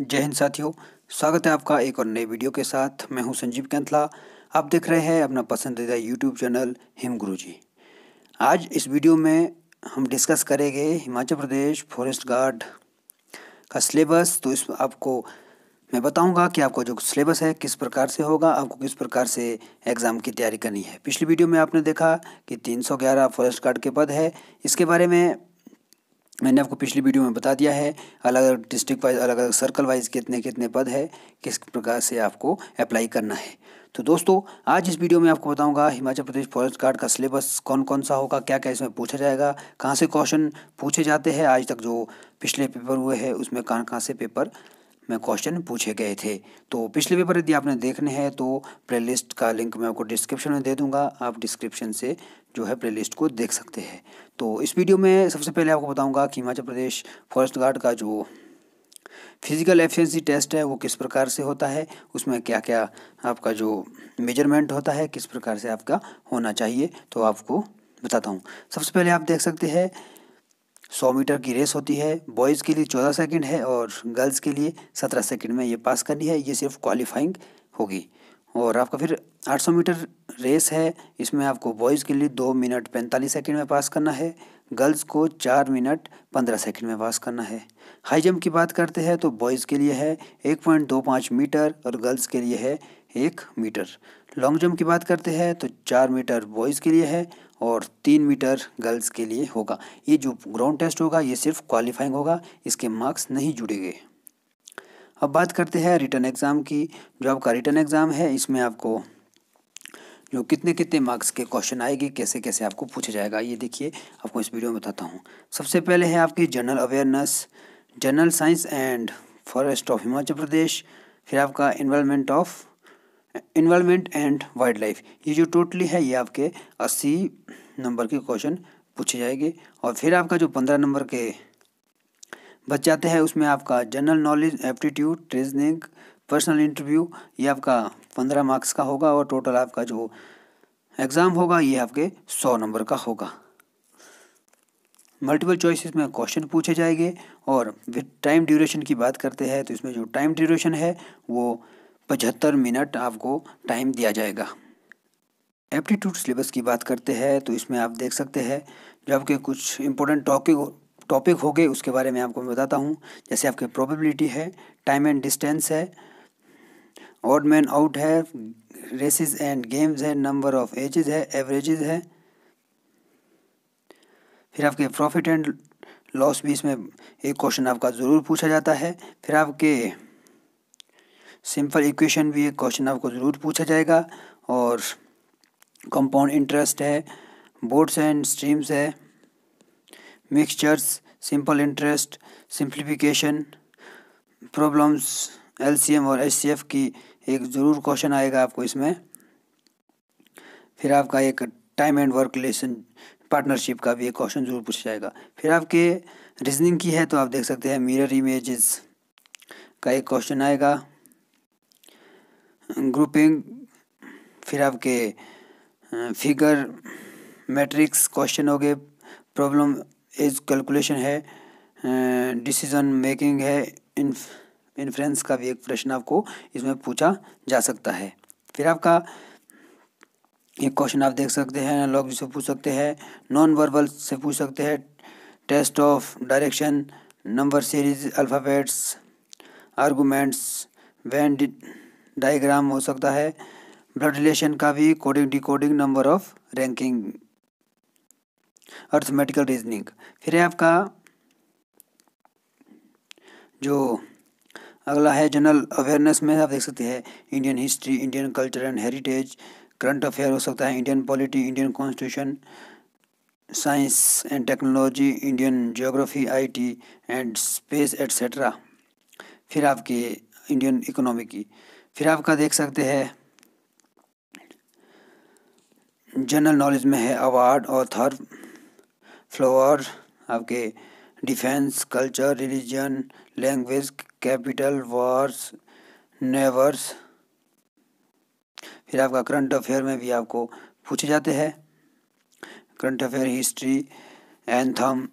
जय हिंद साथियों स्वागत है आपका एक और नए वीडियो के साथ मैं हूं संजीव कैंथला आप देख रहे हैं अपना पसंदीदा यूट्यूब चैनल हिम गुरु जी आज इस वीडियो में हम डिस्कस करेंगे हिमाचल प्रदेश फॉरेस्ट गार्ड का सिलेबस तो इस आपको मैं बताऊंगा कि आपका जो सिलेबस है किस प्रकार से होगा आपको किस प्रकार से एग्ज़ाम की तैयारी करनी है पिछली वीडियो में आपने देखा कि 311 फॉरेस्ट गार्ड के पद है इसके बारे में मैंने आपको पिछली वीडियो में बता दिया है अलग अलग डिस्ट्रिक्ट वाइज अलग अलग सर्कल वाइज कितने कितने पद है किस प्रकार से आपको अप्लाई करना है तो दोस्तों आज इस वीडियो में आपको बताऊंगा हिमाचल प्रदेश फॉरेस्ट गार्ड का सिलेबस कौन कौन सा होगा क्या क्या इसमें पूछा जाएगा कहाँ से क्वेश्चन पूछे जाते हैं आज तक जो पिछले पेपर हुए हैं उसमें कहाँ कहाँ से पेपर में क्वेश्चन पूछे गए थे तो पिछले पेपर यदि आपने देखने हैं तो प्लेलिस्ट का लिंक मैं आपको डिस्क्रिप्शन में दे दूंगा आप डिस्क्रिप्शन से जो है प्लेलिस्ट को देख सकते हैं तो इस वीडियो में सबसे पहले आपको बताऊंगा कि हिमाचल प्रदेश फॉरेस्ट गार्ड का जो फिजिकल एफिशिएंसी टेस्ट है वो किस प्रकार से होता है उसमें क्या क्या आपका जो मेजरमेंट होता है किस प्रकार से आपका होना चाहिए तो आपको बताता हूँ सबसे पहले आप देख सकते हैं सौ मीटर की रेस होती है बॉयज़ के लिए चौदह सेकेंड है और गर्ल्स के लिए सत्रह सेकेंड में ये पास करनी है ये सिर्फ क्वालिफाइंग होगी और आपका फिर आठ सौ मीटर रेस है इसमें आपको बॉयज़ के लिए दो मिनट पैंतालीस सेकेंड में पास करना है गर्ल्स को चार मिनट पंद्रह सेकेंड में पास करना है हाई जंप की बात करते हैं तो बॉयज़ के लिए है एक पॉइंट दो पाँच मीटर और गर्ल्स के लिए है एक मीटर लॉन्ग जंप की बात करते हैं तो चार मीटर बॉयज़ के लिए है और तीन मीटर गर्ल्स के लिए होगा ये जो ग्राउंड टेस्ट होगा ये सिर्फ क्वालिफाइंग होगा इसके मार्क्स नहीं जुड़ेंगे अब बात करते हैं रिटर्न एग्ज़ाम की जो आपका रिटर्न एग्ज़ाम है इसमें आपको जो कितने कितने मार्क्स के क्वेश्चन आएगी कैसे कैसे आपको पूछा जाएगा ये देखिए आपको इस वीडियो में बताता हूँ सबसे पहले है आपकी general awareness general science and forest of Himachal Pradesh फिर आपका involvement of environment and wildlife ये जो टोटली है ये आपके अस्सी नंबर के क्वेश्चन पूछे जाएंगे और फिर आपका जो पंद्रह नंबर के बच जाते हैं उसमें आपका general knowledge aptitude reasoning personal interview ये आपका पंद्रह मार्क्स का होगा और टोटल आपका जो एग्ज़ाम होगा ये आपके सौ नंबर का होगा मल्टीपल चॉइसेस में क्वेश्चन पूछे जाएंगे और टाइम ड्यूरेशन की बात करते हैं तो इसमें जो टाइम ड्यूरेशन है वो पचहत्तर मिनट आपको टाइम दिया जाएगा एप्टीट्यूड सिलेबस की बात करते हैं तो इसमें आप देख सकते हैं जो आपके कुछ इंपॉर्टेंट टॉपिक टॉपिक हो गए उसके बारे में आपको मैं बताता हूँ जैसे आपके प्रोबेबिलिटी है टाइम एंड डिस्टेंस है ऑड मैन आउट है रेसिस एंड गेम्स है नंबर ऑफ एजेस है एवरेजेस है फिर आपके प्रॉफिट एंड लॉस भी इसमें एक क्वेश्चन आपका ज़रूर पूछा जाता है फिर आपके सिंपल इक्वेशन भी एक क्वेश्चन आपको ज़रूर पूछा जाएगा और कंपाउंड इंटरेस्ट है बोर्ड्स एंड स्ट्रीम्स है mixtures simple interest simplification problems LCM और एचसीएफ की एक ज़रूर क्वेश्चन आएगा आपको इसमें फिर आपका एक time and work relation partnership का भी एक क्वेश्चन जरूर पूछा जाएगा फिर आपके रीजनिंग की है तो आप देख सकते हैं मिरर इमेजेस का एक क्वेश्चन आएगा ग्रुपिंग फिर आपके फिगर मैट्रिक्स क्वेश्चन हो गए प्रॉब्लम एज कैलकुलेशन है डिसीजन मेकिंग है इन्फ इन्फ्रेंस का भी एक प्रश्न आपको इसमें पूछा जा सकता है फिर आपका एक क्वेश्चन आप देख सकते हैं लॉग से पूछ सकते हैं नॉन वर्बल से पूछ सकते हैं test of direction number series alphabets arguments venn diagram हो सकता है ब्लड रिलेशन का भी coding decoding number of ranking arithmetical reasoning फिर है आपका जो अगला है जनरल अवेयरनेस में आप देख सकते हैं Indian history Indian culture and heritage current affair हो सकता है Indian polity Indian constitution science and technology Indian geography IT and space etcetera फिर आपके इंडियन इकोनॉमी की फिर आपका देख सकते हैं जनरल नॉलेज में है अवार्ड और थर फ्लोअर आपके defence culture religion language capital wars neighbours फिर आपका करंट अफेयर में भी आपको पूछे जाते हैं करंट अफेयर हिस्ट्री एंथम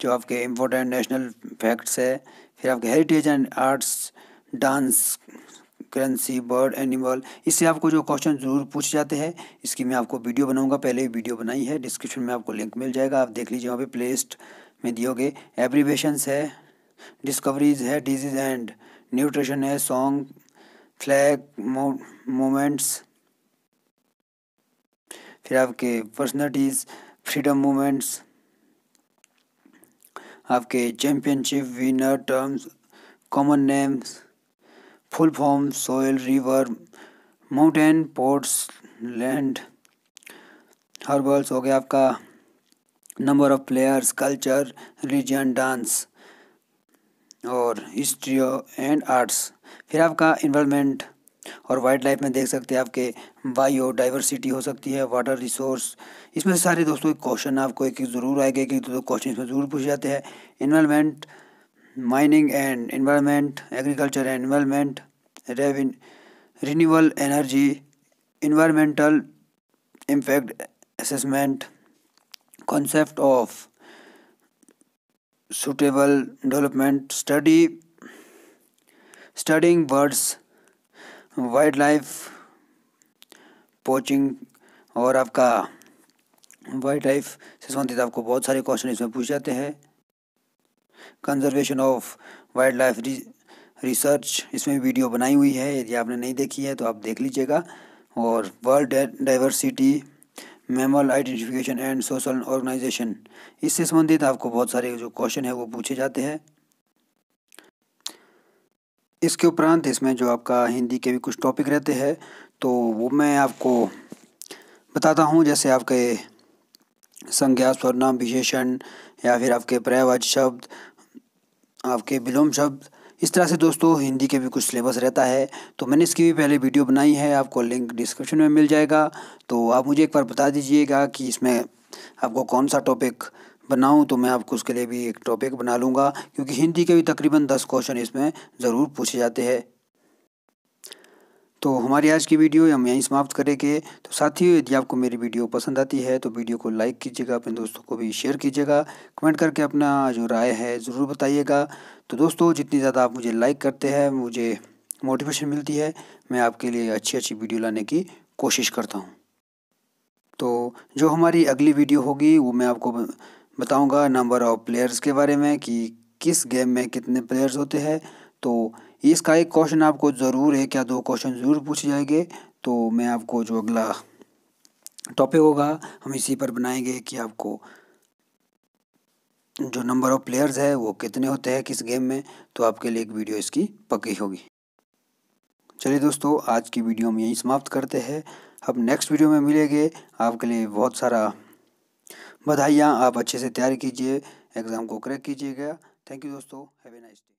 जो आपके इम्पोर्टेंट नेशनल फैक्ट्स है फिर आपके heritage and arts dance currency bird animal इससे आपको जो क्वेश्चन ज़रूर पूछ जाते हैं इसकी मैं आपको वीडियो बनाऊंगा पहले ही वीडियो बनाई है डिस्क्रिप्शन में आपको लिंक मिल जाएगा आप देख लीजिए वहाँ पे प्लेस्ट में दियोगे एब्रीवेशन है डिस्कवरीज है डिजीज एंड न्यूट्रिशन है सॉन्ग फ्लैग मोमेंट्स फिर आपके पर्सनलिटीज़ फ्रीडम मोमेंट्स आपके championship winner terms common names full form soil river mountain ports land herbals हो गया आपका number of players culture religion dance और हिस्ट्री एंड आर्ट्स फिर आपका इन्वायरमेंट और वाइल्ड लाइफ में देख सकते हैं आपके बायो डाइवर्सिटी हो सकती है वाटर रिसोर्स इसमें से सारे दोस्तों एक क्वेश्चन आपको एक एक ज़रूर आएगा कि दो क्वेश्चन इसमें ज़रूर पूछे जाते हैं environment mining and environment agriculture and environment रेविन renewable energy environmental impact assessment concept of sustainable development study studying birds wildlife poaching और आपका वाइल्ड लाइफ से संबंधित आपको बहुत सारे क्वेश्चन इसमें पूछ जाते हैं conservation of wildlife research इसमें वीडियो बनाई हुई है यदि आपने नहीं देखी है तो आप देख लीजिएगा और world diversity mammal identification and social organisation इससे संबंधित आपको बहुत सारे जो क्वेश्चन है वो पूछे जाते हैं इसके उपरांत इसमें जो आपका हिंदी के भी कुछ टॉपिक रहते हैं तो वो मैं आपको बताता हूँ जैसे आपके संज्ञा स्वर्णाम विशेषण या फिर आपके पर्यावाच शब्द आपके विलोम शब्द इस तरह से दोस्तों हिंदी के भी कुछ सिलेबस रहता है तो मैंने इसकी भी पहले वीडियो बनाई है आपको लिंक डिस्क्रिप्शन में मिल जाएगा तो आप मुझे एक बार बता दीजिएगा कि इसमें आपको कौन सा टॉपिक बनाऊं तो मैं आपको उसके लिए भी एक टॉपिक बना लूँगा क्योंकि हिंदी के भी तकरीबन दस क्वेश्चन इसमें ज़रूर पूछे जाते हैं तो हमारी आज की वीडियो हम यहीं समाप्त करेंगे तो साथियों यदि आपको मेरी वीडियो पसंद आती है तो वीडियो को लाइक कीजिएगा अपने दोस्तों को भी शेयर कीजिएगा कमेंट करके अपना जो राय है ज़रूर बताइएगा तो दोस्तों जितनी ज़्यादा आप मुझे लाइक करते हैं मुझे मोटिवेशन मिलती है मैं आपके लिए अच्छी अच्छी वीडियो लाने की कोशिश करता हूँ तो जो हमारी अगली वीडियो होगी वो मैं आपको बताऊँगा नंबर ऑफ प्लेयर्स के बारे में कि किस गेम में कितने प्लेयर्स होते हैं तो इसका एक क्वेश्चन आपको ज़रूर है क्या दो क्वेश्चन ज़रूर पूछे जाएंगे तो मैं आपको जो अगला टॉपिक होगा हम इसी पर बनाएंगे कि आपको जो नंबर ऑफ प्लेयर्स है वो कितने होते हैं किस गेम में तो आपके लिए एक वीडियो इसकी पकी होगी चलिए दोस्तों आज की वीडियो हम यहीं समाप्त करते हैं अब नेक्स्ट वीडियो में मिलेंगे आपके लिए बहुत सारा बधाइयाँ आप अच्छे से तैयार कीजिए एग्ज़ाम को क्रैक कीजिएगा थैंक यू दोस्तों हैवे नाइस डे